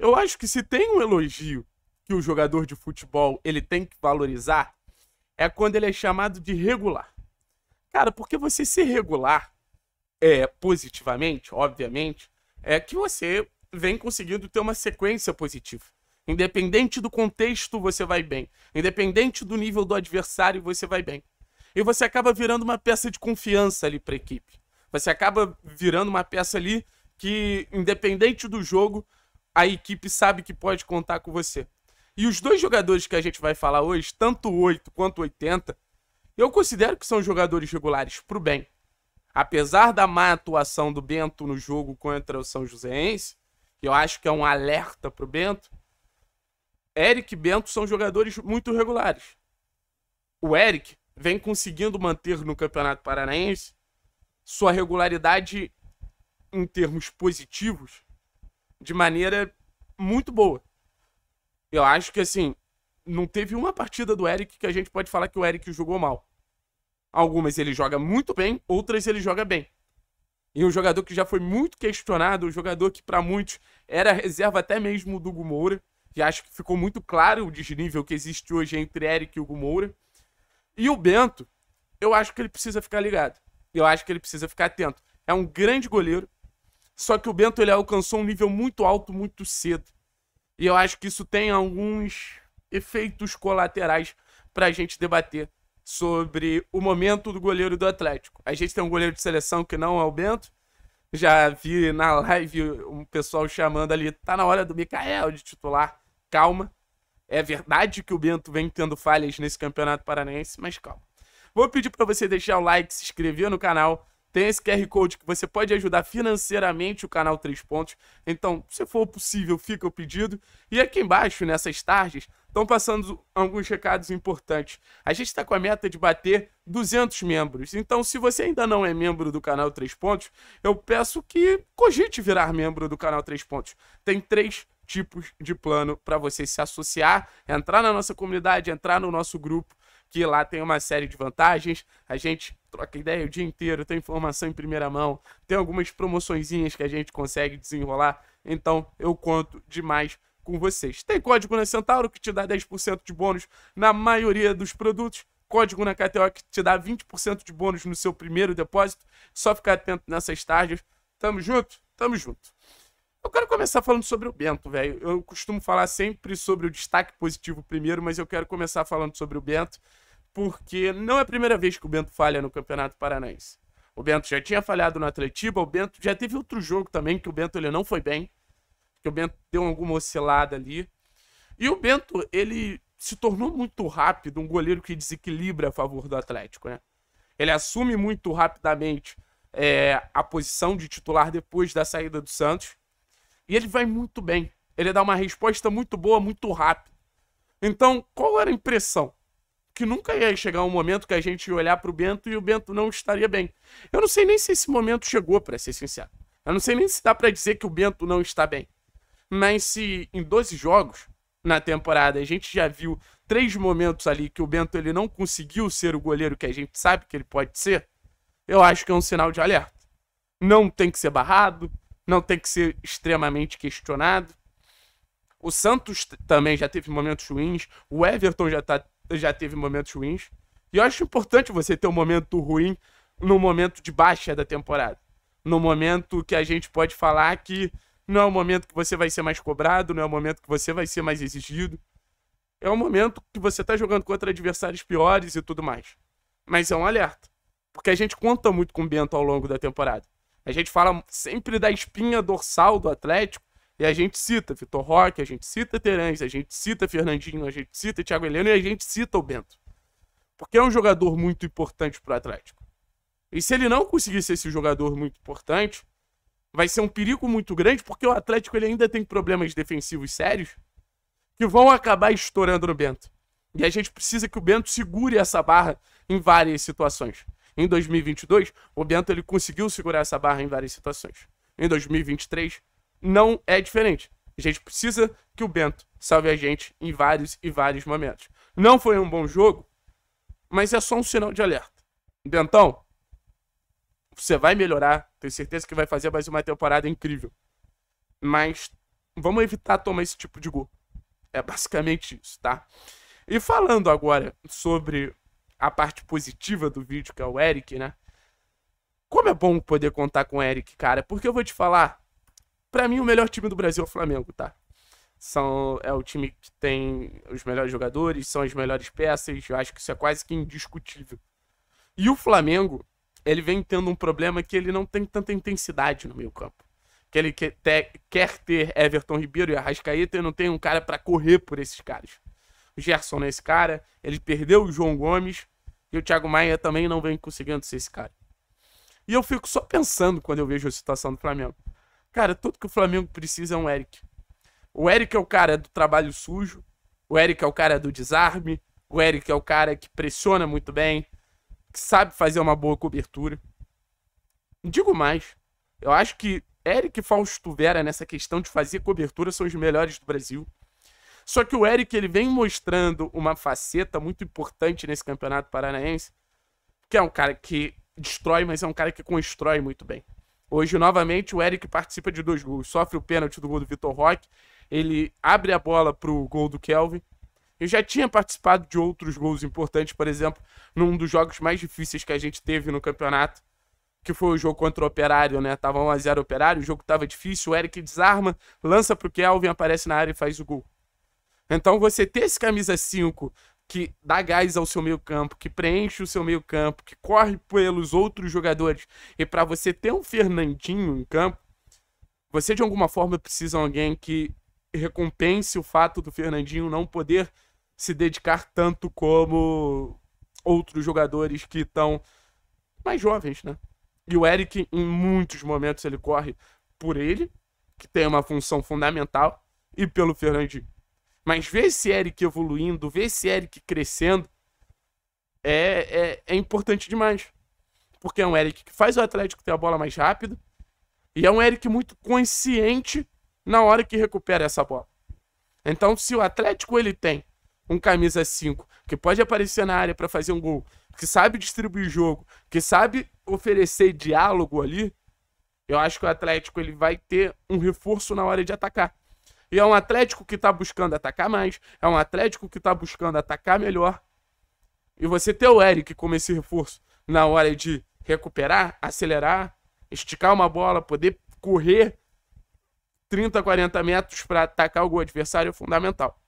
Eu acho que se tem um elogio que o jogador de futebol ele tem que valorizar, é quando ele é chamado de regular. Cara, porque você ser regular é positivamente, obviamente, é que você vem conseguindo ter uma sequência positiva. Independente do contexto, você vai bem. Independente do nível do adversário, você vai bem. E você acaba virando uma peça de confiança ali para a equipe. Você acaba virando uma peça ali que, independente do jogo, a equipe sabe que pode contar com você. E os dois jogadores que a gente vai falar hoje, tanto 8 quanto 80, eu considero que são jogadores regulares pro bem. Apesar da má atuação do Bento no jogo contra o São Joséense, que eu acho que é um alerta pro Bento. Eric e Bento são jogadores muito regulares. O Eric vem conseguindo manter no Campeonato Paranaense sua regularidade em termos positivos de maneira muito boa. Eu acho que, assim, não teve uma partida do Eric que a gente pode falar que o Eric jogou mal. Algumas ele joga muito bem, outras ele joga bem. E um jogador que já foi muito questionado, um jogador que para muitos era reserva até mesmo do Gumoura, e acho que ficou muito claro o desnível que existe hoje entre Eric e o Gumoura. E o Bento, eu acho que ele precisa ficar ligado. Eu acho que ele precisa ficar atento. É um grande goleiro, só que o Bento ele alcançou um nível muito alto muito cedo. E eu acho que isso tem alguns efeitos colaterais para a gente debater sobre o momento do goleiro do Atlético. A gente tem um goleiro de seleção que não é o Bento. Já vi na live um pessoal chamando ali, tá na hora do Mikael de titular. Calma. É verdade que o Bento vem tendo falhas nesse Campeonato Paranaense, mas calma. Vou pedir para você deixar o like, se inscrever no canal, tem esse QR Code que você pode ajudar financeiramente o canal Três Pontos. Então, se for possível, fica o pedido. E aqui embaixo, nessas tardes, estão passando alguns recados importantes. A gente está com a meta de bater 200 membros. Então, se você ainda não é membro do canal Três Pontos, eu peço que cogite virar membro do canal Três Pontos. Tem três tipos de plano para você se associar, entrar na nossa comunidade, entrar no nosso grupo que lá tem uma série de vantagens. A gente troca ideia o dia inteiro, tem informação em primeira mão, tem algumas promoçõezinhas que a gente consegue desenrolar. Então eu conto demais com vocês. Tem código na Centauro que te dá 10% de bônus na maioria dos produtos. Código na KTO que te dá 20% de bônus no seu primeiro depósito. Só ficar atento nessas tarjas. Tamo junto, tamo junto. Eu quero começar falando sobre o Bento, velho. Eu costumo falar sempre sobre o destaque positivo primeiro, mas eu quero começar falando sobre o Bento, porque não é a primeira vez que o Bento falha no Campeonato Paranaense. O Bento já tinha falhado no Atletiba, o Bento já teve outro jogo também que o Bento ele não foi bem, que o Bento deu alguma oscilada ali. E o Bento, ele se tornou muito rápido um goleiro que desequilibra a favor do Atlético, né? Ele assume muito rapidamente é, a posição de titular depois da saída do Santos. E ele vai muito bem. Ele dá uma resposta muito boa, muito rápida. Então, qual era a impressão? Que nunca ia chegar um momento que a gente ia olhar para o Bento e o Bento não estaria bem. Eu não sei nem se esse momento chegou, para ser sincero. Eu não sei nem se dá para dizer que o Bento não está bem. Mas se em 12 jogos na temporada a gente já viu três momentos ali que o Bento ele não conseguiu ser o goleiro que a gente sabe que ele pode ser, eu acho que é um sinal de alerta. Não tem que ser barrado, não tem que ser extremamente questionado. O Santos também já teve momentos ruins, o Everton já, tá, já teve momentos ruins. E eu acho importante você ter um momento ruim no momento de baixa da temporada. No momento que a gente pode falar que não é o momento que você vai ser mais cobrado, não é o momento que você vai ser mais exigido. É o momento que você está jogando contra adversários piores e tudo mais. Mas é um alerta. Porque a gente conta muito com o Bento ao longo da temporada. A gente fala sempre da espinha dorsal do Atlético e a gente cita Vitor Roque, a gente cita Terãs, a gente cita Fernandinho, a gente cita Thiago Heleno e a gente cita o Bento. Porque é um jogador muito importante para o Atlético. E se ele não conseguir ser esse jogador muito importante, vai ser um perigo muito grande, porque o Atlético ele ainda tem problemas defensivos sérios que vão acabar estourando no Bento. E a gente precisa que o Bento segure essa barra em várias situações. Em 2022, o Bento ele conseguiu segurar essa barra em várias situações. Em 2023, não é diferente. A gente precisa que o Bento salve a gente em vários e vários momentos. Não foi um bom jogo, mas é só um sinal de alerta. Bentão, você vai melhorar, tenho certeza que vai fazer mais uma temporada incrível. Mas vamos evitar tomar esse tipo de gol. É basicamente isso, tá? E falando agora sobre a parte positiva do vídeo, que é o Eric, né? Como é bom poder contar com o Eric, cara, porque eu vou te falar, para mim o melhor time do Brasil é o Flamengo, tá? São, é o time que tem os melhores jogadores, são as melhores peças, eu acho que isso é quase que indiscutível. E o Flamengo, ele vem tendo um problema que ele não tem tanta intensidade no meio campo. Que ele quer ter Everton Ribeiro e Arrascaeta e não tem um cara para correr por esses caras. Gerson é esse cara. Ele perdeu o João Gomes. E o Thiago Maia também não vem conseguindo ser esse cara. E eu fico só pensando quando eu vejo a situação do Flamengo. Cara, tudo que o Flamengo precisa é um Eric. O Eric é o cara do trabalho sujo. O Eric é o cara do desarme. O Eric é o cara que pressiona muito bem. Que sabe fazer uma boa cobertura. digo mais. Eu acho que Eric e Fausto Vera nessa questão de fazer cobertura são os melhores do Brasil. Só que o Eric ele vem mostrando uma faceta muito importante nesse campeonato paranaense, que é um cara que destrói, mas é um cara que constrói muito bem. Hoje, novamente, o Eric participa de dois gols. Sofre o pênalti do gol do Vitor Roque. Ele abre a bola pro gol do Kelvin. Eu já tinha participado de outros gols importantes, por exemplo, num dos jogos mais difíceis que a gente teve no campeonato, que foi o jogo contra o Operário, né? Tava 1x0 Operário, o jogo tava difícil, o Eric desarma, lança pro Kelvin, aparece na área e faz o gol. Então você ter esse camisa 5 que dá gás ao seu meio-campo, que preenche o seu meio-campo, que corre pelos outros jogadores, e para você ter um Fernandinho em campo, você de alguma forma precisa de alguém que recompense o fato do Fernandinho não poder se dedicar tanto como outros jogadores que estão mais jovens, né? E o Eric, em muitos momentos, ele corre por ele, que tem uma função fundamental, e pelo Fernandinho. Mas ver esse Eric evoluindo, ver esse Eric crescendo, é, é, é importante demais. Porque é um Eric que faz o Atlético ter a bola mais rápido e é um Eric muito consciente na hora que recupera essa bola. Então, se o Atlético ele tem um camisa 5 que pode aparecer na área para fazer um gol, que sabe distribuir jogo, que sabe oferecer diálogo ali, eu acho que o Atlético ele vai ter um reforço na hora de atacar. E é um Atlético que está buscando atacar mais, é um Atlético que está buscando atacar melhor. E você ter o Eric como esse reforço na hora de recuperar, acelerar, esticar uma bola, poder correr 30, 40 metros para atacar o gol adversário é fundamental.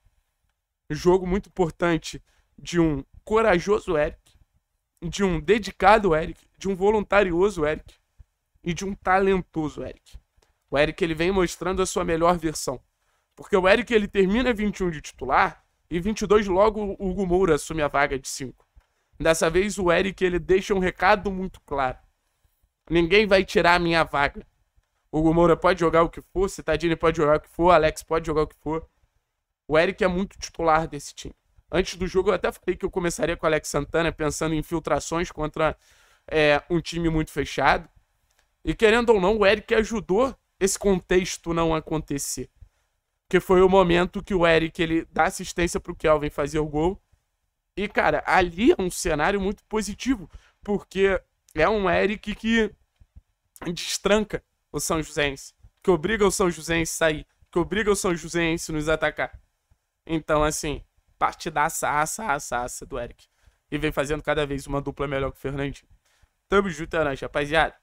Jogo muito importante de um corajoso Eric, de um dedicado Eric, de um voluntarioso Eric e de um talentoso Eric. O Eric ele vem mostrando a sua melhor versão. Porque o Eric ele termina 21 de titular e 22 logo o Hugo Moura assume a vaga de 5. Dessa vez o Eric ele deixa um recado muito claro. Ninguém vai tirar a minha vaga. O Hugo Moura pode jogar o que for, Citadini pode jogar o que for, Alex pode jogar o que for. O Eric é muito titular desse time. Antes do jogo eu até falei que eu começaria com o Alex Santana pensando em infiltrações contra é, um time muito fechado. E querendo ou não, o Eric ajudou esse contexto não acontecer que foi o momento que o Eric ele dá assistência pro Kelvin fazer o gol. E, cara, ali é um cenário muito positivo, porque é um Eric que destranca o São Joséense, que obriga o São Joséense a sair, que obriga o São Joséense a nos atacar. Então, assim, partidaça, aça, aça, aça do Eric. E vem fazendo cada vez uma dupla melhor que o Fernandinho. Tamo junto, é rapaziada.